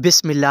बिसमीम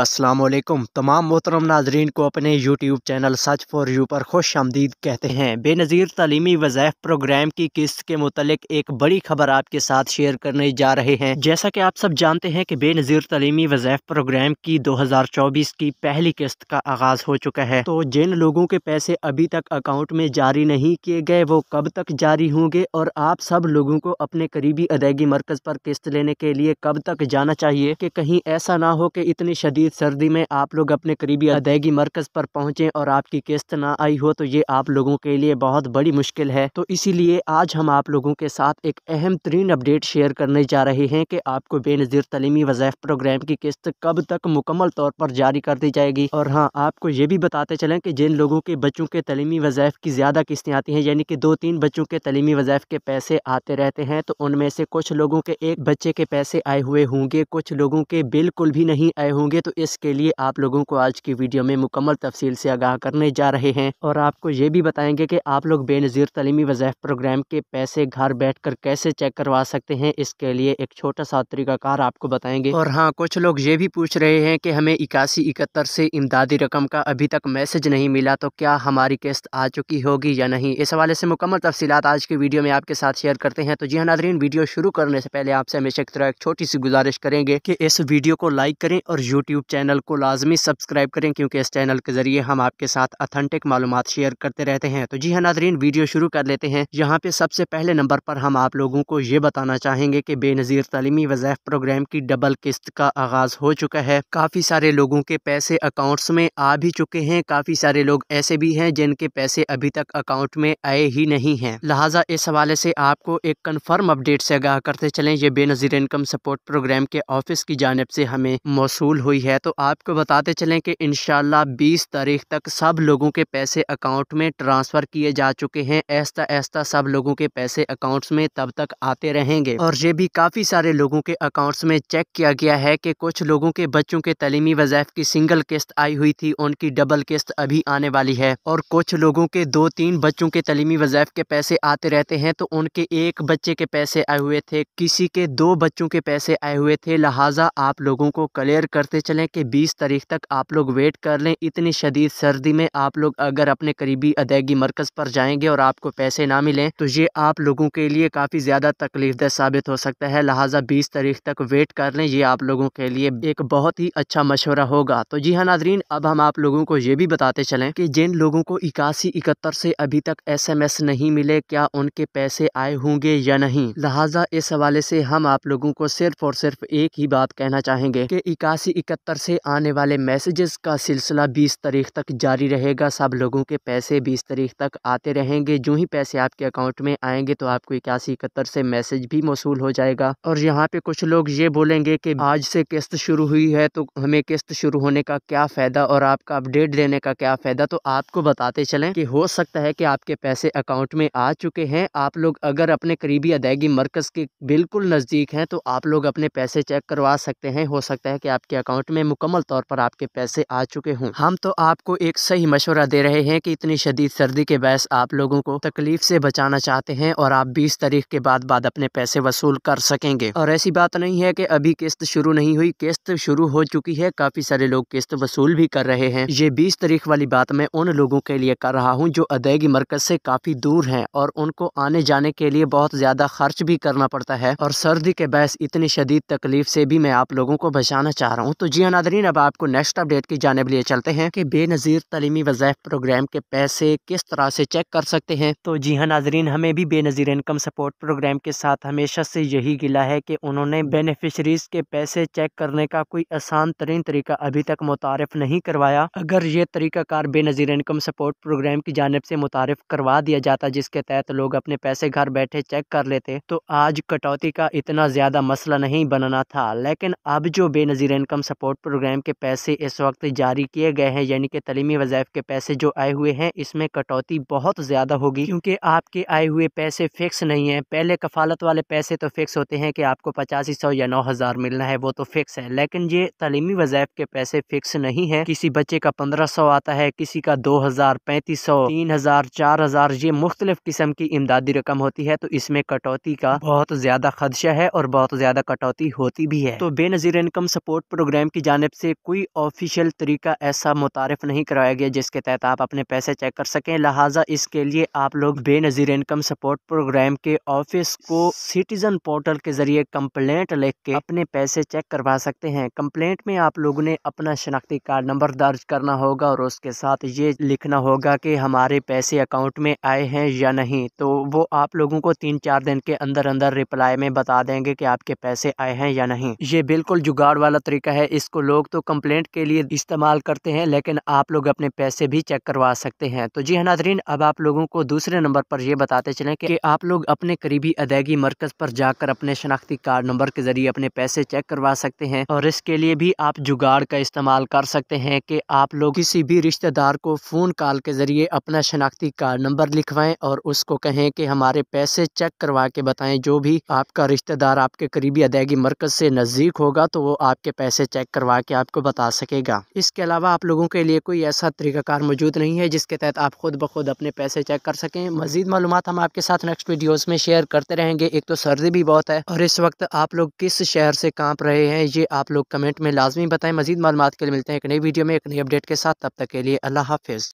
अल्लाम तमाम मोहतरम नाजरीन को अपने यूट्यूब चैनल सच फॉर यू पर खुश आमदीद कहते हैं बेनज़ीर तलीमी वज़ैफ़ प्रोग्राम की किस्त के मुतालिक एक बड़ी खबर आपके साथ शेयर करने जा रहे हैं जैसा कि आप सब जानते हैं कि बेनज़ीर तलीमी वज़ैफ़ प्रोग्राम की दो हजार चौबीस की पहली किस्त का आगाज़ हो चुका है तो जिन लोगों के पैसे अभी तक अकाउंट में जारी नहीं किए गए वो कब तक जारी होंगे और आप सब लोगों को अपने करीबी अदायगी मरकज़ पर किस्त लेने के लिए कब तक जाना चाहिए कि कहीं ऐसा ना हो कि इतनी शदीद सर्दी में आप लोग अपने करीबी अदायगी मरकज़ पर पहुँचें और आपकी किस्त ना आई हो तो ये आप लोगों के लिए बहुत बड़ी मुश्किल है तो इसीलिए आज हम आप लोगों के साथ एक अहम तरीन अपडेट शेयर करने जा रहे हैं कि आपको बेनज़ीर तलीमी वज़ैफ़ प्रोग्राम की किस्त कब तक मुकम्मल तौर पर जारी कर दी जाएगी और हाँ आपको ये भी बताते चलें कि जिन लोगों के बच्चों के तलीमी वज़ैफ़ की ज़्यादा किस्तें आती हैं यानी कि दो तीन बच्चों के तलीमी वज़ैफ़ के पैसे आते रहते हैं तो उनमें से कुछ लोगों के एक बच्चे के पैसे आए हुए होंगे कुछ लोगों के बिल्कुल भी नहीं आए होंगे तो इसके लिए आप लोगों को आज की वीडियो में मुकम्मल तफसील से आगाह करने जा रहे हैं और आपको ये भी बताएंगे कि आप लोग बेनज़ीर तलीमी वजैफ प्रोग्राम के पैसे घर बैठ कर कैसे चेक करवा सकते हैं इसके लिए एक छोटा सा तरीकाकार आपको बताएंगे और हाँ कुछ लोग ये भी पूछ रहे हैं कि हमें इक्यासी इकहत्तर से इमदादी रकम का अभी तक मैसेज नहीं मिला तो क्या हमारी किस्त आ चुकी होगी या नहीं इस हवाले से मुकम्मल तफसीत आज की वीडियो में आपके साथ शेयर करते हैं तो जी हाँ वीडियो शुरू करने से पहले आपसे हमेशा तरह एक छोटी सी गुजारिश करेंगे कि इस वीडियो को लाइक करें और यूट्यूब चैनल को लाजमी सब्सक्राइब करें क्योंकि इस चैनल के ज़रिए हम आपके साथ अथेंटिक मालूम शेयर करते रहते हैं तो जी हाँ नादरीन वीडियो शुरू कर लेते हैं यहाँ पे सबसे पहले नंबर पर हम आप लोगों को ये बताना चाहेंगे कि बेनज़ीर तलीमी वजैफ प्रोग्राम की डबल किस्त का आगाज़ हो चुका है काफ़ी सारे लोगों के पैसे अकाउंट्स में आ भी चुके हैं काफ़ी सारे लोग ऐसे भी हैं जिनके पैसे अभी तक अकाउंट में आए ही नहीं हैं लिहाजा इस हवाले से आपको एक कन्फर्म अपडेट से आगाह करते चलें ये बेनज़ीर इनकम सपोर्ट प्रोग्राम के ऑफिस की जा जानब से हमें मौसू हुई है तो आपको बताते चलें कि इन बीस तारीख तक सब लोगों के पैसे अकाउंट में ट्रांसफ़र किए जा चुके हैं ऐसा ऐसा सब लोगों के पैसे अकाउंट्स में तब तक आते रहेंगे और ये भी काफ़ी सारे लोगों के अकाउंट्स में चेक किया गया है कि कुछ लोगों के बच्चों के तलीमी वजायफ की सिंगल किस्त आई हुई थी उनकी डबल किस्त अभी आने वाली है और कुछ लोगों के दो तीन बच्चों के तलीमी वजायफ के पैसे आते रहते हैं तो उनके एक बच्चे के पैसे आए हुए थे किसी के दो बच्चों के पैसे आए हुए थे लिहाजा आप लोगों को क्लियर करते चलें कि 20 तारीख तक आप लोग वेट कर लें इतनी शदीद सर्दी में आप लोग अगर अपने करीबी अदायगी मरकज़ पर जाएंगे और आपको पैसे ना मिलें तो ये आप लोगों के लिए काफ़ी ज़्यादा तकलीफदेह साबित हो सकता है लिहाजा बीस तारीख तक वेट कर लें ये आप लोगों के लिए एक बहुत ही अच्छा मशवरा होगा तो जी हाँ नाजरीन अब हम आप लोगों को ये भी बताते चलें कि जिन लोगों को इक्यासी इकहत्तर से अभी तक एस नहीं मिले क्या उनके पैसे आए होंगे या नहीं लिहाजा इस हवाले से हम आप लोगों को सिर्फ और सिर्फ एक ही बात कहना कहना चाहेंगे कि इक्यासी इकहत्तर से आने वाले मैसेजेस का सिलसिला बीस तारीख तक जारी रहेगा सब लोगों के पैसे बीस तारीख तक आते रहेंगे जो ही पैसे आपके अकाउंट में आएंगे तो आपको इक्यासी इकहत्तर से मैसेज भी मौसू हो जाएगा और यहाँ पे कुछ लोग ये बोलेंगे कि आज से किस्त शुरू हुई है तो हमें किस्त शुरू होने का क्या फ़ायदा और आपका अपडेट देने का क्या फ़ायदा तो आपको बताते चले की हो सकता है की आपके पैसे अकाउंट में आ चुके हैं आप लोग अगर अपने करीबी अदायगी मरकज़ के बिल्कुल नज़दीक हैं तो आप लोग अपने पैसे चेक करवा सकते सकते हैं हो सकता है कि आपके अकाउंट में मुकम्मल तौर पर आपके पैसे आ चुके हों हम तो आपको एक सही मशवरा दे रहे हैं कि इतनी शदीद सर्दी के बहस आप लोगों को तकलीफ से बचाना चाहते हैं और आप बीस तारीख के बाद बाद अपने पैसे वसूल कर सकेंगे और ऐसी बात नहीं है कि अभी किस्त शुरू नहीं हुई किस्त शुरू हो चुकी है काफी सारे लोग किस्त वसूल भी कर रहे हैं ये बीस तारीख वाली बात मैं उन लोगों के लिए कर रहा हूँ जो अदायगी मरकज से काफी दूर है और उनको आने जाने के लिए बहुत ज्यादा खर्च भी करना पड़ता है और सर्दी के बहस इतनी शदीद तकलीफ से भी मैं आप लोगों को बचाना चाह रहा हूँ तो जी हाँ, नादरीन अब आपको नेक्स्ट अपडेट की जानब लिए चलते हैं कि बेनज़ीर तलीमी वजैफ प्रोग्राम के पैसे किस तरह से चेक कर सकते हैं तो जी हाँ नाजरीन हमें भी बेनज़ीर इनकम सपोर्ट प्रोग्राम के साथ हमेशा से यही गिला है कि उन्होंने बेनिफिशरीज के पैसे चेक करने का कोई आसान तरीन तरीका अभी तक मुतारफ़ नहीं करवाया अगर ये तरीकाकार बेनज़ीर इनकम सपोर्ट प्रोग्राम की जानब से मुतारफ़ करवा दिया जाता जिसके तहत लोग अपने पैसे घर बैठे चेक कर लेते तो आज कटौती का इतना ज़्यादा मसला नहीं बनना था लेकिन लेकिन अब जो बेनज़ीर इनकम सपोर्ट प्रोग्राम के पैसे इस वक्त जारी किए गए हैं यानी कि तलीमी वज़ायफ़ के पैसे जो आए हुए हैं इसमें कटौती बहुत ज़्यादा होगी क्योंकि आपके आए हुए पैसे फ़िक्स नहीं हैं पहले कफालत वाले पैसे तो फ़िक्स होते हैं कि आपको पचासी सौ या नौ हज़ार मिलना है वो तो फ़िक्स है लेकिन ये तलीमी वज़ायफ़ के पैसे फ़िक्स नहीं है किसी बच्चे का पंद्रह सौ आता है किसी का दो हज़ार पैंतीस सौ तीन हज़ार चार हज़ार ये मुख्तलिफ़ किस्म की इमदादी रकम होती है तो इसमें कटौती का बहुत ज़्यादा खदशा है और बहुत ज़्यादा कटौती होती भी है तो बेनज़ीर इनकम सपोर्ट प्रोग्राम की जानब से कोई ऑफिशियल तरीका ऐसा मुतारफ़ नहीं कराया गया जिसके तहत आप अपने पैसे चेक कर सकें लिहाजा इसके लिए आप लोग बेनज़ीर इनकम सपोर्ट प्रोग्राम के ऑफिस को सिटीज़न पोर्टल के ज़रिए कंप्लेंट लिख के अपने पैसे चेक करवा सकते हैं कंप्लेंट में आप लोगों ने अपना शनाख्ती कार्ड नंबर दर्ज करना होगा और उसके साथ ये लिखना होगा कि हमारे पैसे अकाउंट में आए हैं या नहीं तो वो आप लोगों को तीन चार दिन के अंदर अंदर रिप्लाई में बता देंगे कि आपके पैसे आए हैं या नहीं ये बिल्कुल जुगाड़ वाला तरीका है इसको लोग तो कंप्लेंट के लिए इस्तेमाल करते हैं लेकिन आप लोग अपने पैसे भी चेक करवा सकते हैं तो जी नाजरीन अब आप लोगों को दूसरे नंबर पर यह बताते चले कि आप लोग अपने करीबी अदायगी मरकज़ पर जाकर अपने शनाख्ती कार्ड नंबर के ज़रिए अपने पैसे चेक करवा सकते हैं और इसके लिए भी आप जुगाड़ का इस्तेमाल कर सकते हैं कि आप लोग किसी भी रिश्तेदार को फ़ोन कॉल के ज़रिए अपना शनाख्ती कार्ड नंबर लिखवाएं और उसको कहें कि हमारे पैसे चेक करवा के बताएं जो भी आपका रिश्तेदार आपके करीबी अदायगी मरकज़ से नज़दीक होगा तो वो आपके पैसे चेक करवा के आपको बता सकेगा इसके अलावा आप लोगों के लिए कोई ऐसा तरीकाकार मौजूद नहीं है जिसके तहत आप खुद ब खुद अपने पैसे चेक कर सकें मजीद मालूम हम आपके साथ नेक्स्ट वीडियोज़ में शेयर करते रहेंगे एक तो सर्दी भी बहुत है और इस वक्त आप लोग किस शहर से कांप रहे हैं ये आप लोग कमेंट में लाजमी बताएं मजीद मालूम के लिए मिलते हैं एक नई वीडियो में एक नई अपडेट के साथ तब तक के लिए अल्लाह हाफिज़